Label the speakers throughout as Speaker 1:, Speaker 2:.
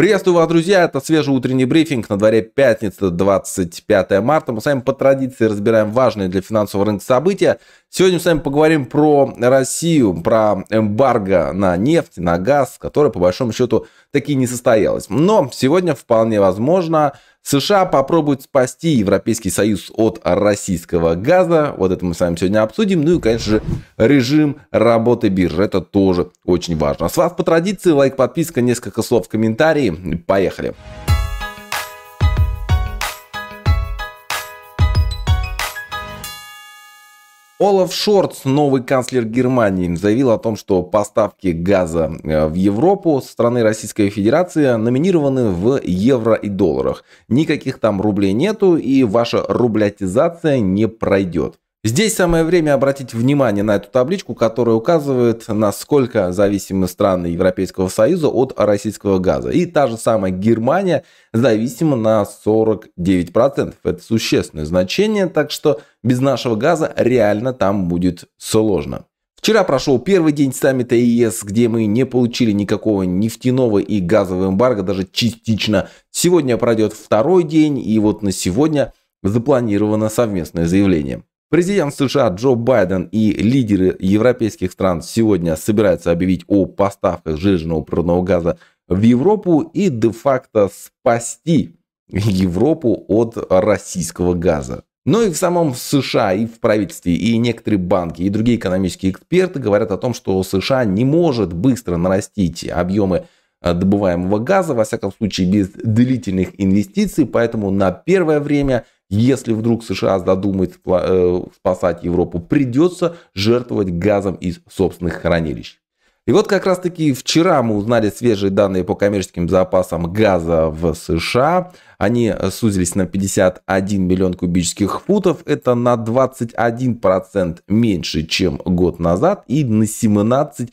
Speaker 1: Приветствую вас, друзья! Это свежий утренний брифинг. На дворе пятница, 25 марта. Мы с вами по традиции разбираем важные для финансового рынка события. Сегодня мы с вами поговорим про Россию, про эмбарго на нефть, на газ, которое, по большому счету, таки не состоялось. Но сегодня вполне возможно США попробуют спасти Европейский Союз от российского газа. Вот это мы с вами сегодня обсудим. Ну и, конечно же, режим работы биржи. Это тоже очень важно. А с вас по традиции лайк, подписка, несколько слов в комментарии. Поехали! Олаф Шорц, новый канцлер Германии, заявил о том, что поставки газа э, в Европу со стороны Российской Федерации номинированы в евро и долларах. Никаких там рублей нету и ваша рублятизация не пройдет. Здесь самое время обратить внимание на эту табличку, которая указывает, насколько зависимы страны Европейского Союза от российского газа. И та же самая Германия зависима на 49%. Это существенное значение, так что без нашего газа реально там будет сложно. Вчера прошел первый день саммита ЕС, где мы не получили никакого нефтяного и газового эмбарго, даже частично. Сегодня пройдет второй день, и вот на сегодня запланировано совместное заявление. Президент США Джо Байден и лидеры европейских стран сегодня собираются объявить о поставках жирного природного газа в Европу и де-факто спасти Европу от российского газа. Но и в самом США, и в правительстве, и некоторые банки, и другие экономические эксперты говорят о том, что США не может быстро нарастить объемы э, добываемого газа, во всяком случае без длительных инвестиций, поэтому на первое время – если вдруг США задумает э, спасать Европу, придется жертвовать газом из собственных хранилищ. И вот как раз таки вчера мы узнали свежие данные по коммерческим запасам газа в США. Они сузились на 51 миллион кубических футов. Это на 21% меньше, чем год назад и на 17%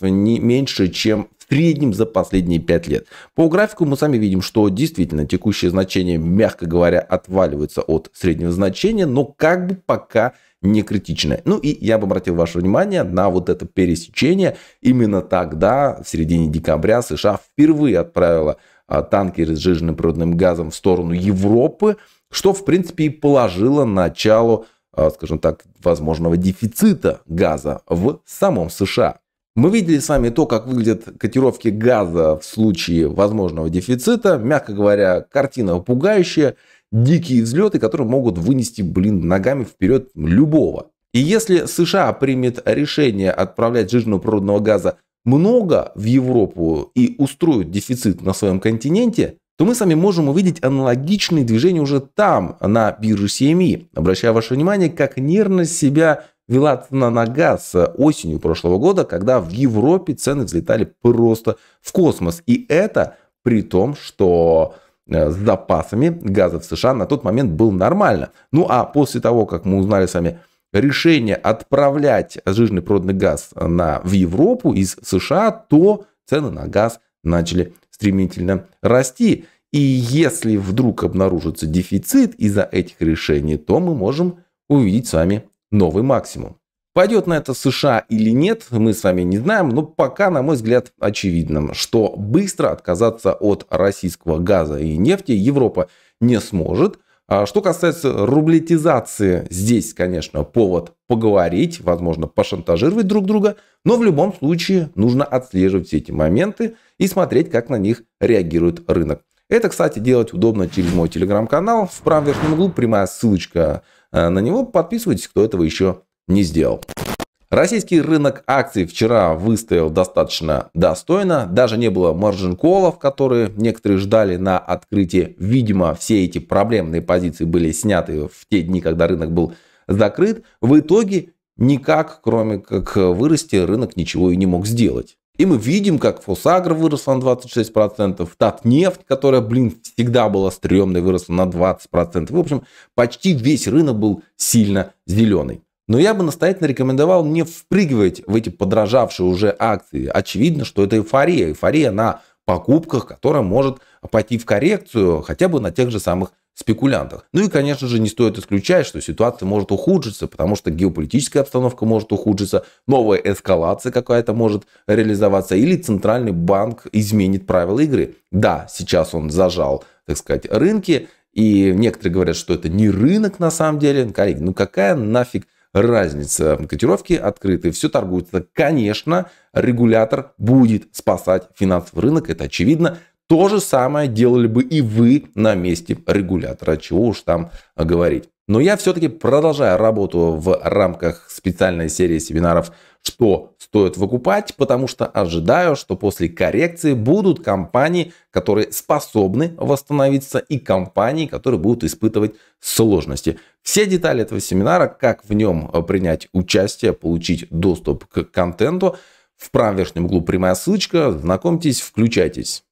Speaker 1: меньше, чем среднем за последние 5 лет. По графику мы сами видим, что действительно текущее значение мягко говоря, отваливается от среднего значения, но как бы пока не критичное. Ну и я бы обратил ваше внимание на вот это пересечение. Именно тогда, в середине декабря, США впервые отправила а, танкеры с жиженным природным газом в сторону Европы, что, в принципе, и положило начало, а, скажем так, возможного дефицита газа в самом США. Мы видели с вами то, как выглядят котировки газа в случае возможного дефицита. Мягко говоря, картина пугающая. Дикие взлеты, которые могут вынести, блин, ногами вперед любого. И если США примет решение отправлять жирного природного газа много в Европу и устроит дефицит на своем континенте, то мы с вами можем увидеть аналогичные движения уже там, на бирже CME, эм Обращаю ваше внимание, как нервно себя вела цена на газ э, осенью прошлого года, когда в Европе цены взлетали просто в космос. И это при том, что э, с запасами газа в США на тот момент был нормально. Ну а после того, как мы узнали с вами решение отправлять жирный природный газ на, в Европу из США, то цены на газ начали стремительно расти. И если вдруг обнаружится дефицит из-за этих решений, то мы можем увидеть с вами новый максимум. Пойдет на это США или нет, мы с вами не знаем, но пока, на мой взгляд, очевидно, что быстро отказаться от российского газа и нефти Европа не сможет. А что касается рублетизации, здесь, конечно, повод поговорить, возможно, пошантажировать друг друга, но в любом случае нужно отслеживать все эти моменты и смотреть, как на них реагирует рынок. Это, кстати, делать удобно через мой телеграм-канал. В правом верхнем углу прямая ссылочка э, на него. Подписывайтесь, кто этого еще не сделал. Российский рынок акций вчера выстоял достаточно достойно. Даже не было маржин-колов, которые некоторые ждали на открытие. Видимо, все эти проблемные позиции были сняты в те дни, когда рынок был закрыт. В итоге никак, кроме как вырасти, рынок ничего и не мог сделать. И мы видим, как Фосагр выросла на 26%, Татнефть, которая, блин, всегда была стрёмной, выросла на 20%. В общем, почти весь рынок был сильно зеленый. Но я бы настоятельно рекомендовал не впрыгивать в эти подражавшие уже акции. Очевидно, что это эйфория. Эйфория на покупках, которая может пойти в коррекцию хотя бы на тех же самых спекулянтах. Ну и, конечно же, не стоит исключать, что ситуация может ухудшиться, потому что геополитическая обстановка может ухудшиться, новая эскалация какая-то может реализоваться, или центральный банк изменит правила игры. Да, сейчас он зажал, так сказать, рынки, и некоторые говорят, что это не рынок на самом деле. Коллеги, ну какая нафиг разница? Котировки открыты, все торгуется. Конечно, регулятор будет спасать финансовый рынок, это очевидно. То же самое делали бы и вы на месте регулятора, чего уж там а, говорить. Но я все-таки продолжаю работу в рамках специальной серии семинаров «Что стоит выкупать?», потому что ожидаю, что после коррекции будут компании, которые способны восстановиться, и компании, которые будут испытывать сложности. Все детали этого семинара, как в нем а, принять участие, получить доступ к контенту, в правом верхнем углу прямая ссылочка, знакомьтесь, включайтесь.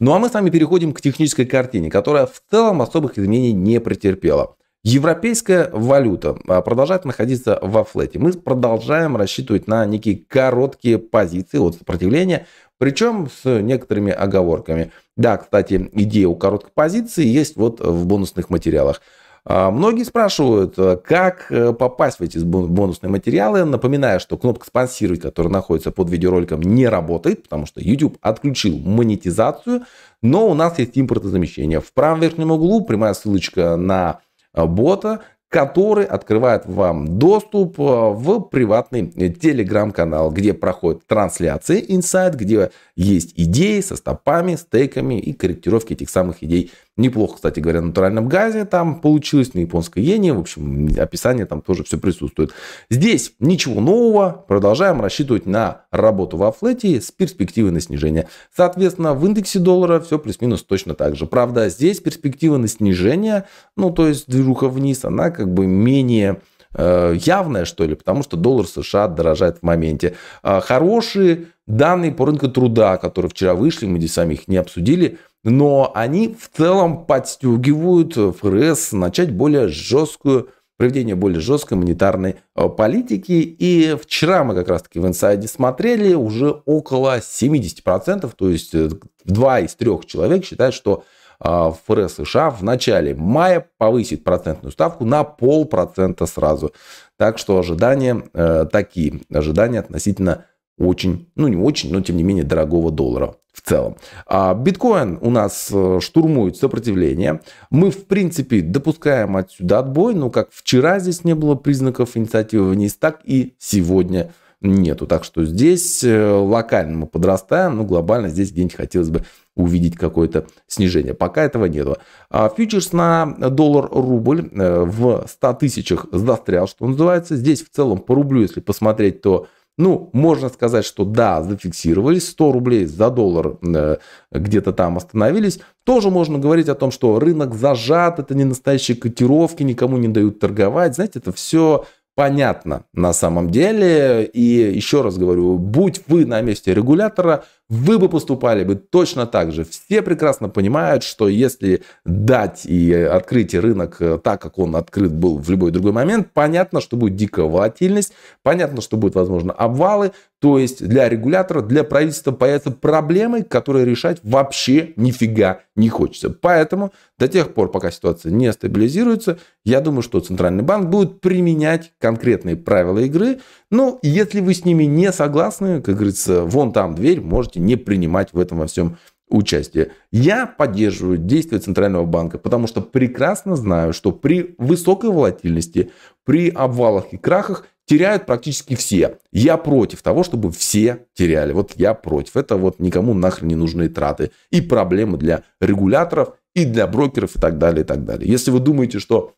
Speaker 1: Ну а мы с вами переходим к технической картине, которая в целом особых изменений не претерпела. Европейская валюта а, продолжает находиться во флете. Мы продолжаем рассчитывать на некие короткие позиции от сопротивления, причем с некоторыми оговорками. Да, кстати, идея у короткой позиции есть вот в бонусных материалах. А, многие спрашивают, э, как э, попасть в эти бонусные материалы. Напоминаю, что кнопка «Спонсировать», которая находится под видеороликом, не работает, потому что YouTube отключил монетизацию, но у нас есть импортозамещение. В правом верхнем углу прямая ссылочка на э, бота, который открывает вам доступ в приватный телеграм-канал, где проходят трансляции Inside, где есть идеи со стопами, стейками и корректировки этих самых идей Неплохо, кстати говоря, на натуральном газе там получилось, на японской иене. В общем, описание там тоже все присутствует. Здесь ничего нового. Продолжаем рассчитывать на работу во флете с перспективой на снижение. Соответственно, в индексе доллара все плюс-минус точно так же. Правда, здесь перспектива на снижение, ну, то есть движуха вниз, она как бы менее э, явное, что ли, потому что доллар США дорожает в моменте. А, хорошие данные по рынку труда, которые вчера вышли, мы здесь сами их не обсудили, но они в целом подстегивают ФРС начать более жесткую проведение более жесткой монетарной э, политики. И вчера мы как раз-таки в инсайде смотрели уже около 70%, то есть э, два из трех человек считают, что э, ФРС США в начале мая повысит процентную ставку на полпроцента сразу. Так что ожидания э, такие, ожидания относительно очень, ну не очень, но тем не менее дорогого доллара в целом. А биткоин у нас э, штурмует сопротивление. Мы, в принципе, допускаем отсюда отбой, но как вчера здесь не было признаков инициативы вниз, так и сегодня нету. Так что здесь э, локально мы подрастаем, но глобально здесь где-нибудь хотелось бы увидеть какое-то снижение. Пока этого нету. А, фьючерс на доллар-рубль э, в 100 тысячах застрял, что называется. Здесь в целом по рублю, если посмотреть, то ну, можно сказать, что да, зафиксировались, 100 рублей за доллар э, где-то там остановились. Тоже можно говорить о том, что рынок зажат, это не настоящие котировки, никому не дают торговать. Знаете, это все понятно на самом деле. И еще раз говорю, будь вы на месте регулятора – вы бы поступали бы точно так же. Все прекрасно понимают, что если дать и открыть рынок э, так, как он открыт был в любой другой момент, понятно, что будет дикая волатильность, понятно, что будут, возможно, обвалы. То есть для регулятора, для правительства появятся проблемы, которые решать вообще нифига не хочется. Поэтому до тех пор, пока ситуация не стабилизируется, я думаю, что Центральный банк будет применять конкретные правила игры. Но ну, если вы с ними не согласны, как говорится, вон там дверь, можете не принимать в этом во всем участие. Я поддерживаю действия Центрального банка, потому что прекрасно знаю, что при высокой волатильности, при обвалах и крахах теряют практически все. Я против того, чтобы все теряли. Вот я против. Это вот никому нахрен не нужные траты и проблемы для регуляторов, и для брокеров, и так далее, и так далее. Если вы думаете, что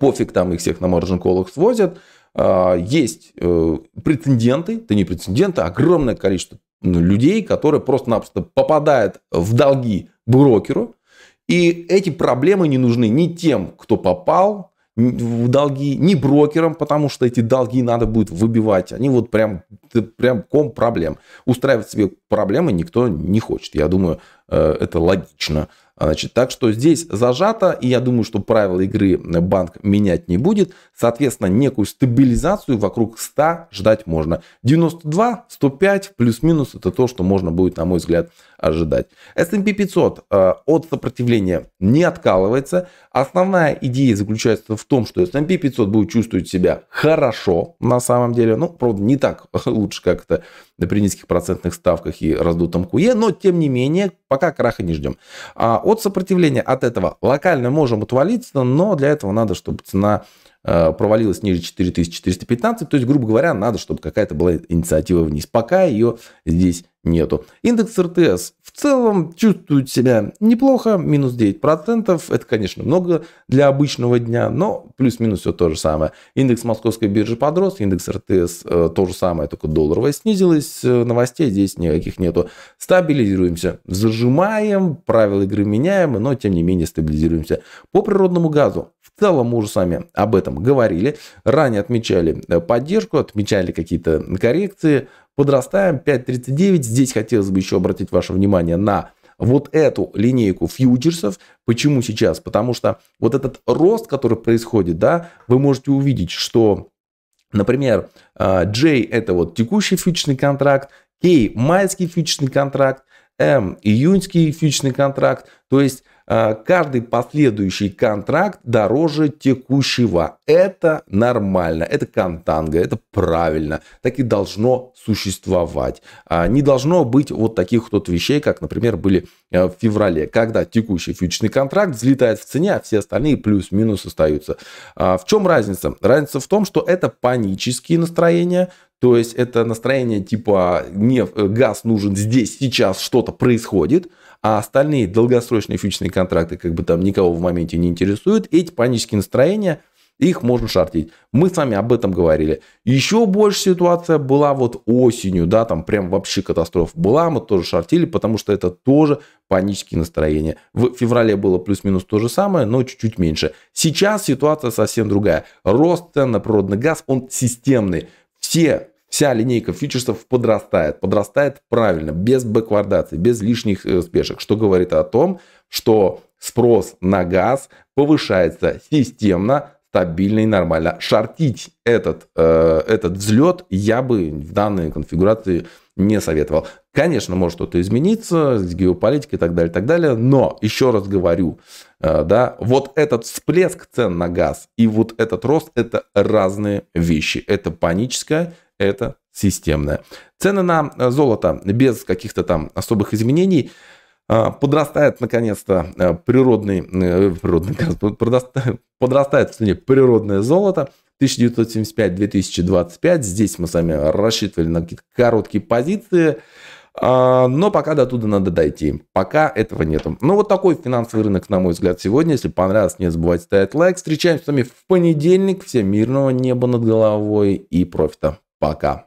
Speaker 1: пофиг там их всех на маржин-колах свозят, а, есть э, прецеденты. это не прецеденты. А огромное количество ну, людей, которые просто-напросто попадают в долги брокеру, и эти проблемы не нужны ни тем, кто попал в долги, ни брокерам, потому что эти долги надо будет выбивать. Они вот прям, прям ком проблем. Устраивать себе проблемы никто не хочет. Я думаю, э, это логично. Значит, так что здесь зажато, и я думаю, что правила игры банк менять не будет. Соответственно, некую стабилизацию вокруг 100 ждать можно. 92, 105 плюс-минус это то, что можно будет, на мой взгляд, ожидать. S&P 500 э, от сопротивления не откалывается. Основная идея заключается в том, что S&P 500 будет чувствовать себя хорошо на самом деле. Ну, правда, не так лучше, как то при низких процентных ставках и раздутом куе, но тем не менее, пока краха не ждем. А от сопротивления от этого локально можем отвалиться, но для этого надо, чтобы цена Э, провалилась ниже 4415, то есть, грубо говоря, надо, чтобы какая-то была инициатива вниз. Пока ее здесь нету. Индекс РТС в целом чувствует себя неплохо, минус 9%, это, конечно, много для обычного дня, но плюс-минус все то же самое. Индекс московской биржи подрос, индекс РТС э, то же самое, только долларовая снизилась, э, новостей здесь никаких нету. Стабилизируемся, зажимаем, правила игры меняем, но тем не менее стабилизируемся. По природному газу в целом мы уже с вами об этом говорили. Ранее отмечали э, поддержку, отмечали какие-то коррекции. Подрастаем 5.39. Здесь хотелось бы еще обратить ваше внимание на вот эту линейку фьючерсов. Почему сейчас? Потому что вот этот рост, который происходит, да, вы можете увидеть, что, например, J э, это вот текущий фьючерсный контракт, K майский фьючерсный контракт, М, июньский фьючерсный контракт, то есть а, каждый последующий контракт дороже текущего. Это нормально, это контанга, это правильно. Так и должно существовать. А, не должно быть вот таких вот вещей, как, например, были а, в феврале, когда текущий фьючерсный контракт взлетает в цене, а все остальные плюс-минус остаются. В чем разница? Разница в том, что это панические настроения – то есть это настроение типа не э, газ нужен здесь, сейчас что-то происходит, а остальные долгосрочные фьючерсные контракты как бы там никого в моменте не интересуют. Эти панические настроения, их можно шортить. Мы с вами об этом говорили. Еще больше ситуация была вот осенью, да, там прям вообще катастрофа была, мы тоже шортили, потому что это тоже панические настроения. В феврале было плюс-минус то же самое, но чуть-чуть меньше. Сейчас ситуация совсем другая. Рост цен на природный газ, он системный все, вся линейка фьючерсов подрастает. Подрастает правильно, без бэквардации, без лишних э, спешек. Что говорит о том, что спрос на газ повышается системно, стабильно и нормально. Шортить этот, э, этот взлет я бы в данной конфигурации не советовал. Конечно, может что-то измениться с геополитикой и так далее, и так далее. Но, еще раз говорю, э, да, вот этот всплеск цен на газ и вот этот рост – это разные вещи. Это паническое, это системное. Цены на э, золото без каких-то там особых изменений э, – Подрастает, наконец-то, природный, природный подрастает, подрастает в цене природное золото. 1975-2025. Здесь мы с вами рассчитывали на какие-то короткие позиции. А, но пока до туда надо дойти. Пока этого нету. Ну, вот такой финансовый рынок, на мой взгляд, сегодня. Если понравилось, не забывайте ставить лайк. Встречаемся с вами в понедельник. Всем мирного неба над головой и профита. Пока.